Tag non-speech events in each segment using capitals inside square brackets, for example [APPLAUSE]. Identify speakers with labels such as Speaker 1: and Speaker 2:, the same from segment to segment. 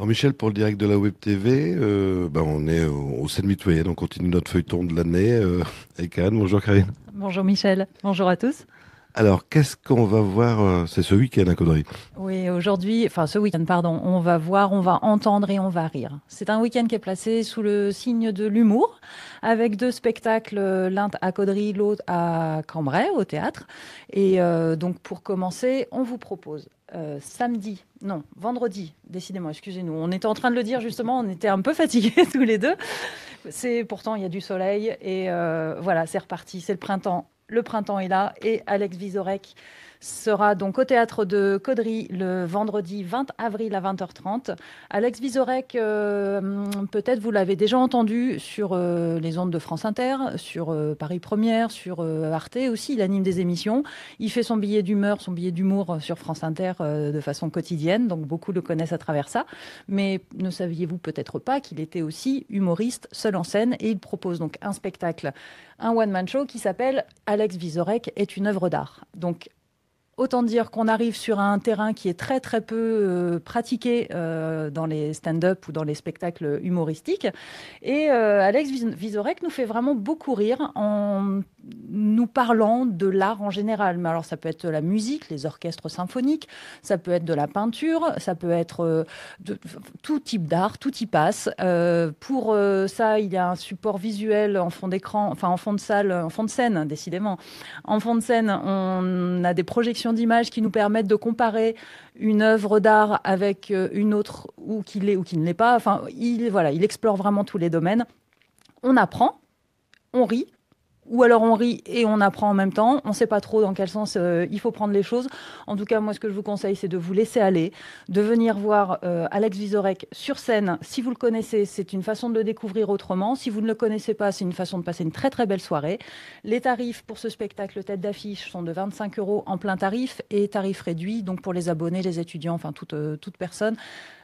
Speaker 1: Alors Michel, pour le direct de la Web TV, euh, ben, on est au, sein mitoyen, donc on continue notre feuilleton de l'année euh, Karine. Bonjour Karine.
Speaker 2: Bonjour Michel, bonjour à tous.
Speaker 1: Alors, qu'est-ce qu'on va voir euh, C'est ce week-end à hein, Caudry.
Speaker 2: Oui, aujourd'hui, enfin ce week-end, pardon, on va voir, on va entendre et on va rire. C'est un week-end qui est placé sous le signe de l'humour, avec deux spectacles, l'un à Caudry, l'autre à Cambrai, au théâtre. Et euh, donc, pour commencer, on vous propose euh, samedi, non, vendredi, décidément, excusez-nous, on était en train de le dire justement, on était un peu fatigués [LAUGHS] tous les deux. C'est pourtant il y a du soleil et voilà, c'est reparti, c'est le printemps le printemps est là et Alex Vizorek sera donc au théâtre de Caudry le vendredi 20 avril à 20h30. Alex Vizorek, euh, peut-être vous l'avez déjà entendu sur euh, les ondes de France Inter, sur euh, Paris Première, sur Arte aussi, il anime des émissions. Il fait son billet d'humeur, son billet d'humour sur France Inter de façon quotidienne, donc beaucoup le connaissent à travers ça. Mais ne saviez-vous peut-être pas qu'il était aussi humoriste seul en scène et il propose donc un spectacle, un one-man show qui s'appelle Alex Vizorek est une œuvre d'art. Donc Autant dire qu'on arrive sur un terrain qui est très très peu euh, pratiqué euh, dans les stand-up ou dans les spectacles humoristiques. Et euh, Alex Vizorek nous fait vraiment beaucoup rire en nous parlant de l'art en général. Mais alors ça peut être la musique, les orchestres symphoniques, ça peut être de la peinture, ça peut être euh, de, tout type d'art, tout y passe. Euh, pour euh, ça, il y a un support visuel en fond d'écran, enfin en fond de salle, en fond de scène, décidément. En fond de scène, on a des projections d'images qui nous permettent de comparer une œuvre d'art avec une autre ou qui l'est ou qui ne l'est pas. Enfin, il, voilà, il explore vraiment tous les domaines. On apprend, on rit, ou alors on rit et on apprend en même temps. On ne sait pas trop dans quel sens euh, il faut prendre les choses. En tout cas, moi, ce que je vous conseille, c'est de vous laisser aller, de venir voir euh, Alex Vizorek sur scène. Si vous le connaissez, c'est une façon de le découvrir autrement. Si vous ne le connaissez pas, c'est une façon de passer une très très belle soirée. Les tarifs pour ce spectacle tête d'affiche sont de 25 euros en plein tarif et tarif réduit, donc pour les abonnés, les étudiants, enfin toute, euh, toute personne.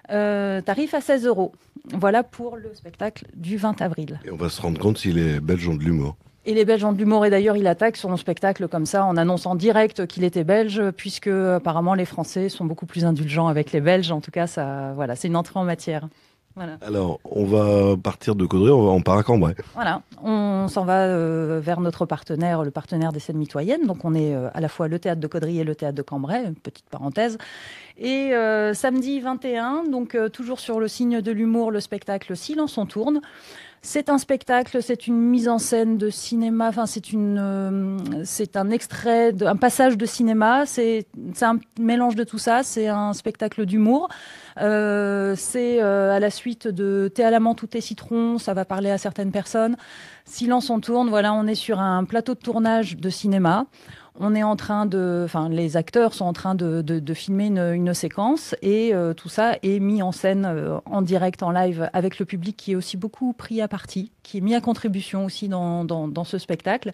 Speaker 2: tarif à 16 euros. Voilà pour le spectacle du 20 avril. Et
Speaker 1: on va se rendre compte s'il est belge de l'humour.
Speaker 2: Et les Belges ont de l'humour. Et d'ailleurs, il attaque sur son spectacle comme ça, en annonçant direct qu'il était belge, puisque apparemment les Français sont beaucoup plus indulgents avec les Belges. En tout cas, ça, voilà, c'est une entrée en matière.
Speaker 1: Alors, on va partir de Caudry, on, part à Cambrai.
Speaker 2: Voilà, on s'en va euh, vers notre partenaire, le partenaire des scènes mitoyennes. Donc, on est euh, à la fois le théâtre de Caudry et le théâtre de Cambrai, petite parenthèse. Et euh, samedi 21, donc toujours sur le signe de l'humour, le spectacle Silence on tourne. C'est un spectacle, c'est une mise en scène de cinéma, enfin c'est une, c'est un extrait, un passage de cinéma, c'est un mélange de tout ça, c'est un spectacle d'humour. Euh, c'est euh, à la suite de Thé à la tout ou citron, ça va parler à certaines personnes. Silence on tourne, voilà, on est sur un plateau de tournage de cinéma on est en train de, enfin, les acteurs sont en train de, filmer une, séquence et euh, tout ça est mis en scène euh, en direct, en live, avec le public qui est aussi beaucoup pris à partie, qui est mis à contribution aussi dans, ce spectacle.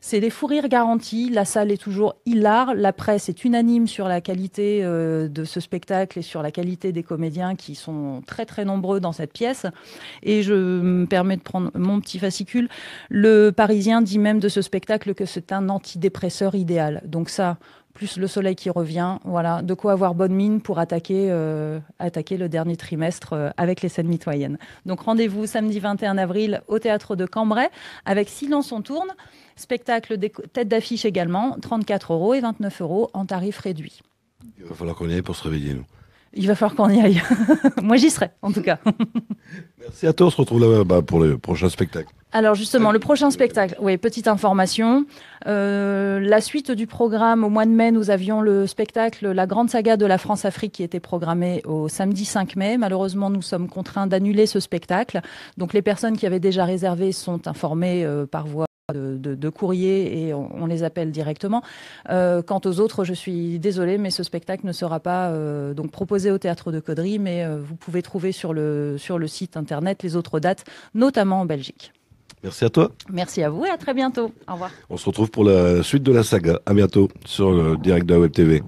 Speaker 2: C'est des fous rires garantis. La salle est toujours hilar. La presse est unanime sur la qualité euh, de ce spectacle et sur la qualité des comédiens qui sont très très nombreux dans cette pièce. Et je me permets de prendre mon petit fascicule. Le Parisien dit même de ce spectacle que c'est un antidépresseur idéal. Donc ça, plus le soleil qui revient, voilà, de quoi avoir bonne mine pour attaquer, euh, attaquer le dernier trimestre euh, avec les scènes mitoyennes. Donc rendez-vous samedi 21 avril au théâtre de Cambrai avec Silence on tourne, spectacle tête d'affiche également, 34 euros et 29 euros en tarif réduit.
Speaker 1: Il va falloir qu'on y aille pour se réveiller, nous.
Speaker 2: Il va falloir qu'on y aille. [LAUGHS] Moi, j'y serai, en tout cas.
Speaker 1: [LAUGHS] Merci à toi. On se retrouve là-bas pour le prochain spectacle.
Speaker 2: Alors justement, euh, le prochain euh, spectacle, oui, petite information. Euh, la suite du programme, au mois de mai, nous avions le spectacle La Grande Saga de la France-Afrique qui était programmé au samedi 5 mai. Malheureusement, nous sommes contraints d'annuler ce spectacle. Donc les personnes qui avaient déjà réservé sont informées par voie de, courrier et on, les appelle directement. quant aux autres, je suis désolée, mais ce spectacle ne sera pas donc proposé au théâtre de Caudry, mais vous pouvez trouver sur le, sur le site internet les autres dates, notamment en Belgique. Merci à toi. Merci à vous et à très bientôt. Au revoir.
Speaker 1: On se retrouve pour la suite de la saga. À bientôt sur le direct de la Web TV.